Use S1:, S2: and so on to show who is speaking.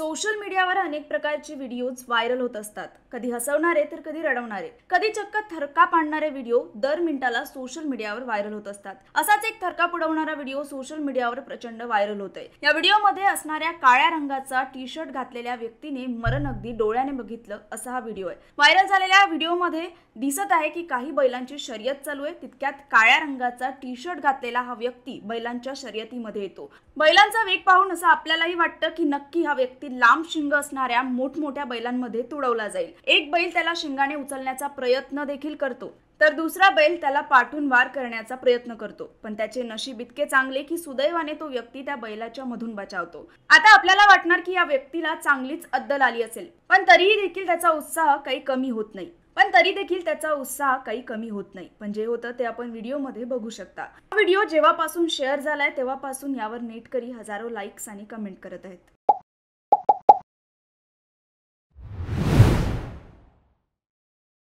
S1: social मीडियावर अनेक प्रकारचे व्हिडिओज व्हायरल होत असतात कधी हसवणारे तर कधी रडवणारे कधी चक्क थरका पाडणारे व्हिडिओ दर मिनिटाला सोशल मीडियावर व्हायरल होत असतात असाच एक थरका पुडवणारा व्हिडिओ सोशल मीडियावर प्रचंड व्हायरल होत आहे या व्हिडिओमध्ये असणाऱ्या काळ्या रंगाचा टी शर्ट घातलेल्या व्यक्तीने मरण अगदी डोळ्याने बघितलं असा हा व्हिडिओ आहे व्हायरल झालेल्या व्हिडिओमध्ये दिसत आहे की काही बैलांची शर्यत चालू आहे तितक्यात काळ्या रंगाचा टी शर्ट घातलेला हा व्यक्ती बैलांच्या शर्यतीमध्ये येतो बैलांचा वेग पाहून असं आपल्यालाही वाटतं की नक्की हा व्यक्ती अगदी लांब शिंग असणाऱ्या मोठमोठ्या बैलांमध्ये तुडवला जाईल एक बैल त्याला शिंगाने उचलण्याचा प्रयत्न देखील करतो तर दुसरा बैल त्याला पाठून वार करण्याचा प्रयत्न करतो पण त्याचे नशीब इतके चांगले की सुदैवाने तो व्यक्ती त्या बैलाच्या मधून बचावतो आता आपल्याला वाटणार की या व्यक्तीला चांगलीच अद्दल आली असेल पण तरीही देखील त्याचा उत्साह काही कमी होत नाही पण तरी देखील त्याचा उत्साह काही कमी होत नाही पण जे होतं ते आपण मध्ये बघू शकता हा व्हिडिओ जेव्हापासून शेअर झालाय तेव्हापासून यावर नेटकरी हजारो लाईक्स आणि कमेंट करत आहेत